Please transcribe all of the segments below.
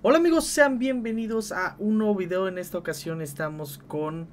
Hola amigos, sean bienvenidos a un nuevo video. En esta ocasión estamos con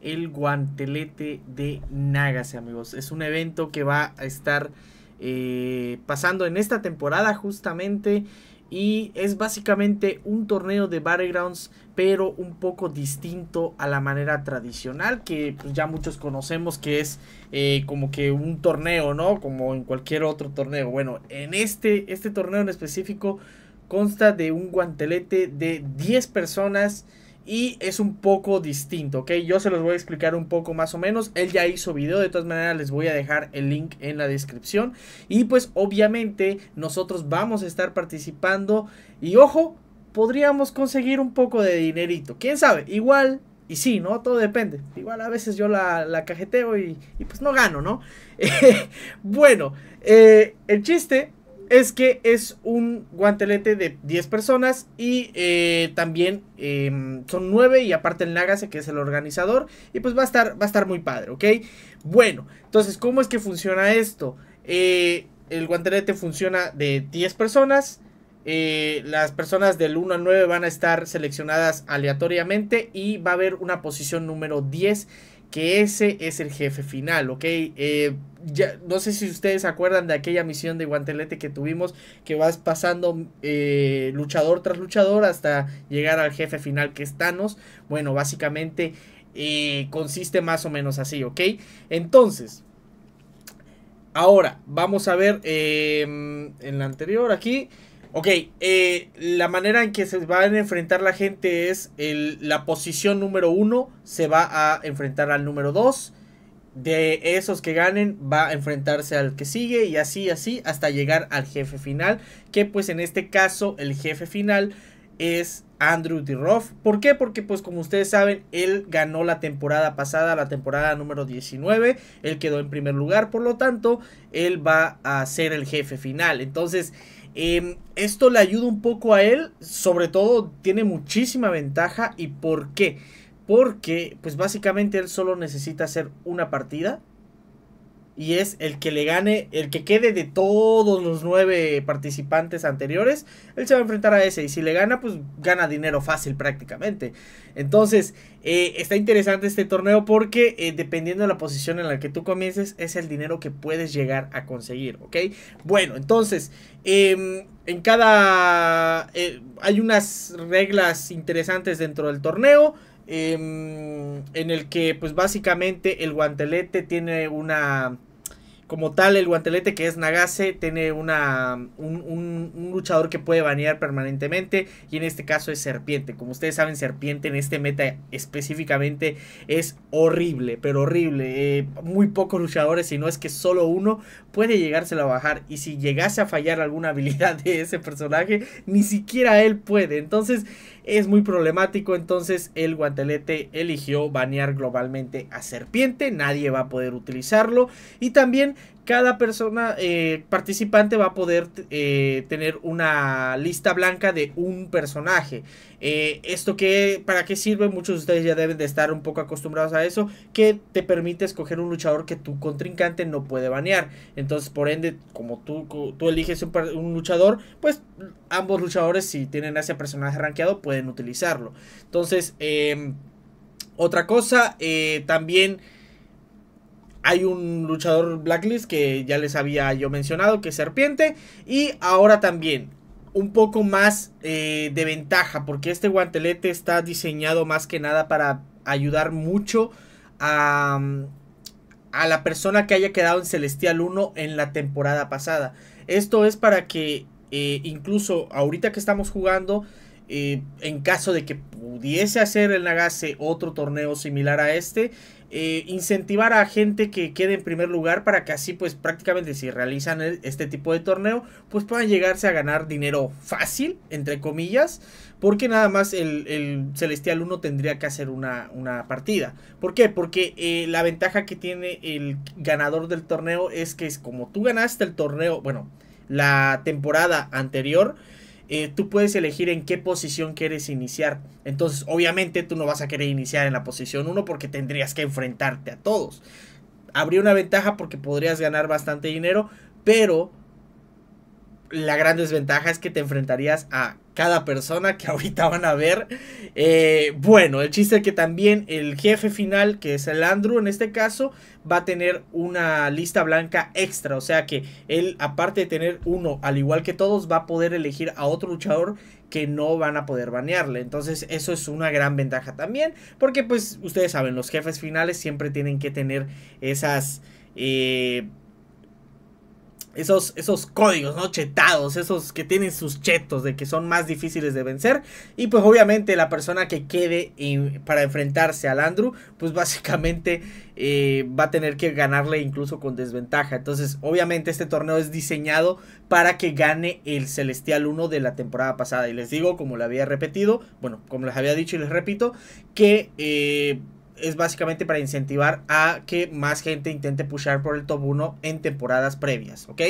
el guantelete de Nagase, amigos. Es un evento que va a estar eh, pasando en esta temporada justamente. Y es básicamente un torneo de Battlegrounds, pero un poco distinto a la manera tradicional que pues, ya muchos conocemos que es eh, como que un torneo, ¿no? Como en cualquier otro torneo. Bueno, en este, este torneo en específico consta de un guantelete de 10 personas y es un poco distinto, ¿ok? Yo se los voy a explicar un poco más o menos. Él ya hizo video, de todas maneras les voy a dejar el link en la descripción. Y pues obviamente nosotros vamos a estar participando y ojo, podríamos conseguir un poco de dinerito. ¿Quién sabe? Igual y sí, ¿no? Todo depende. Igual a veces yo la, cajeteo y, pues no gano, ¿no? bueno, eh, el chiste es que es un guantelete de 10 personas y eh, también em, son 9 y aparte el Nagase que es el organizador y pues va a estar, va a estar muy padre, ¿ok? Bueno, entonces, ¿cómo es que funciona esto? Eh, el guantelete funciona de 10 personas. Eh, las personas del 1 al 9 van a estar seleccionadas aleatoriamente y va a haber una posición número 10 que ese es el jefe final, ¿ok? Eh, ya, no sé si ustedes se acuerdan de aquella misión de guantelete que tuvimos, que vas pasando eh, luchador tras luchador hasta llegar al jefe final que es Thanos. Bueno, básicamente eh, consiste más o menos así, ¿ok? Entonces, ahora vamos a ver em, en la anterior aquí. Ok, eh, la manera en que se van a enfrentar la gente es el, la posición número uno se va a enfrentar al número dos. De esos que ganen va a enfrentarse al que sigue y así, así, hasta llegar al jefe final. Que pues en este caso el jefe final es Andrew DiRoff. ¿Por qué? Porque pues como ustedes saben, él ganó la temporada pasada, la temporada número 19, él quedó en primer lugar, por lo tanto, él va a ser el jefe final. Entonces, Em, esto le ayuda un poco a él, sobre todo tiene muchísima ventaja. ¿Y por qué? Porque, pues básicamente él solo necesita hacer una partida y es el que le gane, el que quede de todos los nueve participantes anteriores, él se va a enfrentar a ese y si le gana, pues gana dinero fácil prácticamente. Entonces, eh, está interesante este torneo porque eh, dependiendo de la posición en la que tú comiences, es el dinero que puedes llegar a conseguir, ¿ok? Bueno, entonces, em, en cada... Eh, hay unas reglas interesantes dentro del torneo em, en el que pues básicamente el guantelete tiene una como tal, el guantelete que es Nagase tiene una, un, luchador que puede banear permanentemente y en este caso es Serpiente. Como ustedes saben, Serpiente en este meta específicamente es horrible, pero horrible. Eh, muy pocos luchadores, si no es que solo uno, puede llegárselo a bajar. Y si llegase a fallar alguna habilidad de ese personaje, ni siquiera él puede. Entonces es muy problemático. Entonces el guantelete eligió banear globalmente a Serpiente. Nadie va a poder utilizarlo. Y también cada persona eh, participante va a poder eh, tener una lista blanca de un personaje. Eh, ¿Esto que para qué sirve? Muchos de ustedes ya deben de estar un poco acostumbrados a eso, que te permite escoger un luchador que tu contrincante no puede banear. Entonces, por ende, como tú, tú eliges un, luchador, pues ambos luchadores, si tienen ese personaje rankeado, pueden utilizarlo. Entonces, em, otra cosa, eh, también hay un luchador blacklist que ya les había yo mencionado, que es Serpiente. Y ahora también un poco más eh, de ventaja, porque este guantelete está diseñado más que nada para ayudar mucho a, a la persona que haya quedado en Celestial 1 en la temporada pasada. Esto es para que eh, incluso ahorita que estamos jugando eh, en caso de que pudiese hacer el Nagase otro torneo similar a este, eh, incentivar a gente que quede en primer lugar para que así pues prácticamente si realizan e-, este tipo de torneo pues puedan llegarse a ganar dinero fácil entre comillas porque nada más el, celestial 1 tendría que hacer una, partida ¿por qué? porque eh, la ventaja que tiene el ganador del torneo es que es como tú ganaste el torneo bueno la temporada anterior eh, tú puedes elegir en qué posición quieres iniciar. Entonces, obviamente tú no vas a querer iniciar en la posición 1 porque tendrías que enfrentarte a todos. Habría una ventaja porque podrías ganar bastante dinero, pero la gran desventaja es que te enfrentarías a cada persona que ahorita van a ver. Eh, bueno, el chiste es que también el jefe final, que es el Andrew en este caso, va a tener una lista blanca extra. O sea que él, aparte de tener uno, al igual que todos, va a poder elegir a otro luchador que no van a poder banearle. Entonces eso es una gran ventaja también. Porque pues ustedes saben, los jefes finales siempre tienen que tener esas... Eh, esos, esos códigos, ¿no? Chetados, esos que tienen sus chetos de que son más difíciles de vencer. Y pues obviamente la persona que quede para enfrentarse al Andrew, pues básicamente eh, va a tener que ganarle incluso con desventaja. Entonces obviamente este torneo es diseñado para que gane el Celestial 1 de la temporada pasada. Y les digo, como lo había repetido, bueno, como les había dicho y les repito, que... Eh, es básicamente para incentivar a que más gente intente pushar por el top 1 en temporadas previas, ¿ok?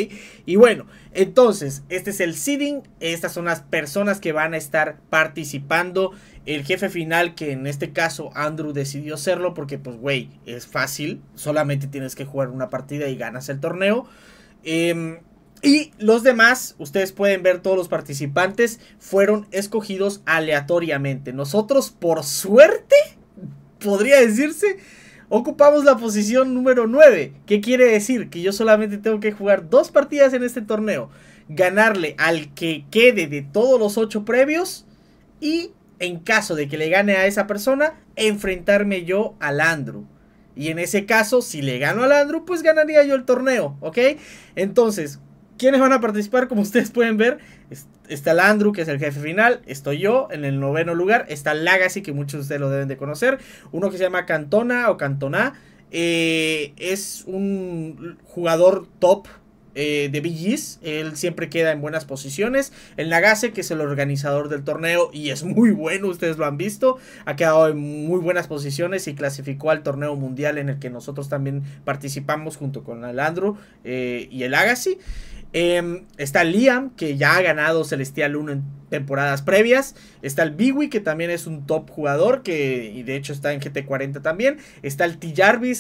Y bueno, entonces, este es el seeding, estas son las personas que van a estar participando, el jefe final que en este caso Andrew decidió serlo porque pues güey, es fácil, solamente tienes que jugar una partida y ganas el torneo. Em, y los demás, ustedes pueden ver todos los participantes, fueron escogidos aleatoriamente. Nosotros, por suerte, podría decirse, ocupamos la posición número 9. ¿Qué quiere decir? Que yo solamente tengo que jugar dos partidas en este torneo, ganarle al que quede de todos los ocho previos y en caso de que le gane a esa persona, enfrentarme yo al Andrew. Y en ese caso, si le gano al Andrew, pues ganaría yo el torneo, ¿ok? Entonces, ¿Quiénes van a participar? Como ustedes pueden ver, está el Andrew que es el jefe final. Estoy yo en el noveno lugar. Está el Lagacy, que muchos de ustedes lo deben de conocer. Uno que se llama Cantona o Cantona. Eh, es un jugador top eh, de BGs. Él siempre queda en buenas posiciones. El Nagase, que es el organizador del torneo y es muy bueno, ustedes lo han visto, ha quedado en muy buenas posiciones y clasificó al torneo mundial en el que nosotros también participamos junto con el Andrew eh, y el Agassi. Em, está Liam, que ya ha ganado Celestial 1 en temporadas previas. Está el Biwi, que también es un top jugador, que y de hecho está en GT40 también. Está el t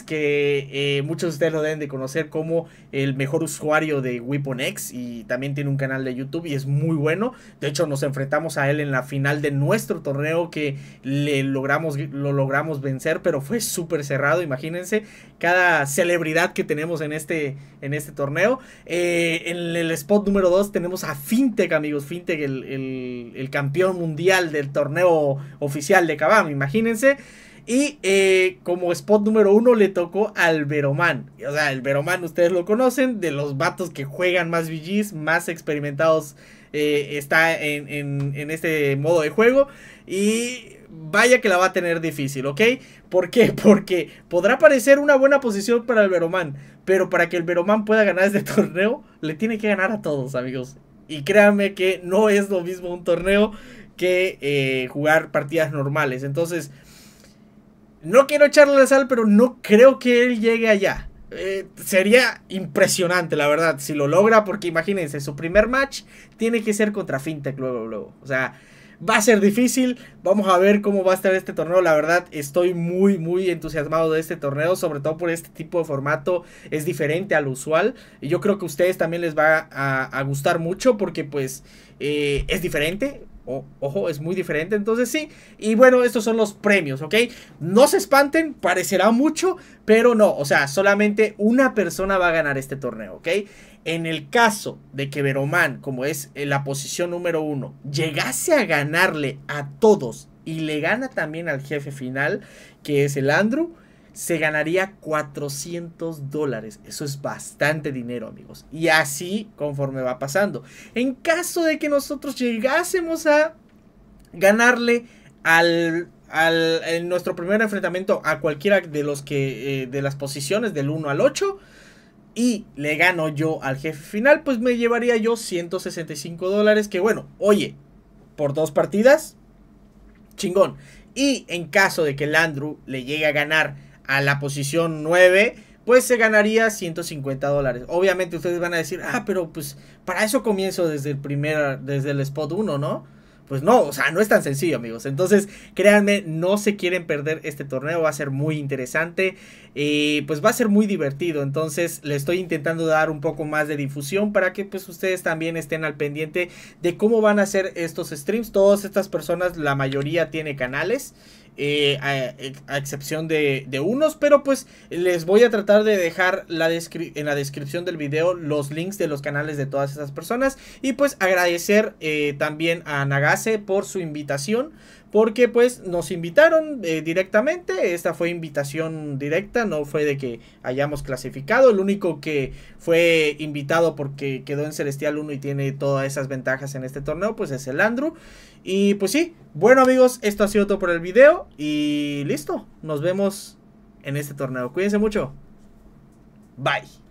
que eh, muchos de ustedes lo deben de conocer como el mejor usuario de Weapon X y también tiene un canal de YouTube y es muy bueno. De hecho, nos enfrentamos a él en la final de nuestro torneo que le logramos, lo logramos vencer, pero fue súper cerrado, imagínense. Cada celebridad que tenemos en este, en este torneo. Eh, en el spot número 2 tenemos a Fintech, amigos. Fintech, el, el, campeón mundial del torneo oficial de Kabam, imagínense. Y eh, como spot número 1 le tocó al Veroman. O sea, el Veroman ustedes lo conocen, de los vatos que juegan más VGs, más experimentados eh, está en, este modo de juego. Y vaya que la va a tener difícil, ¿ok? ¿Por qué? Porque podrá parecer una buena posición para el Veromán, pero para que el Veromán pueda ganar este torneo, le tiene que ganar a todos, amigos. Y créanme que no es lo mismo un torneo que eh, jugar partidas normales. Entonces, no quiero echarle la sal, pero no creo que él llegue allá. Eh, sería impresionante, la verdad, si lo logra, porque imagínense, su primer match tiene que ser contra Fintech luego, luego. O sea, va a ser difícil, vamos a ver cómo va a estar este torneo, la verdad estoy muy, muy entusiasmado de este torneo, sobre todo por este tipo de formato, es diferente al usual, y yo creo que a ustedes también les va a, gustar mucho, porque pues eh, es diferente, ojo, es muy diferente, entonces sí. Y bueno, estos son los premios, ¿ok? No se espanten, parecerá mucho, pero no, o sea, solamente una persona va a ganar este torneo, ¿ok? En el caso de que Veroman, como es eh, la posición número uno, llegase a ganarle a todos y le gana también al jefe final, que es el Andrew, se ganaría 400 dólares. Eso es bastante dinero, amigos. Y así conforme va pasando. En caso de que nosotros llegásemos a ganarle al en nuestro primer enfrentamiento a cualquiera de los que eh, de las posiciones del 1 al 8 y le gano yo al jefe final, pues me llevaría yo 165 dólares, que bueno, oye, por dos partidas, chingón. Y en caso de que el Andrew le llegue a ganar a la posición 9, pues se ganaría 150 dólares. Obviamente ustedes van a decir, ah, pero pues para eso comienzo desde el primer, desde el spot 1, ¿no? Pues no, o sea, no es tan sencillo, amigos. Entonces, créanme, no se quieren perder este torneo. Va a ser muy interesante. Y pues va a ser muy divertido. Entonces, le estoy intentando dar un poco más de difusión para que pues ustedes también estén al pendiente de cómo van a ser estos streams. Todas estas personas, la mayoría tiene canales. Eh, a, excepción de, unos, pero pues les voy a tratar de dejar la en la descripción del video los links de los canales de todas esas personas y pues agradecer eh, también a Nagase por su invitación porque pues nos invitaron eh, directamente, esta fue invitación directa, no fue de que hayamos clasificado, el único que fue invitado porque quedó en Celestial 1 y tiene todas esas ventajas en este torneo, pues es el Andrew. Y pues sí, bueno amigos, esto ha sido todo por el video y listo, nos vemos en este torneo. Cuídense mucho. Bye.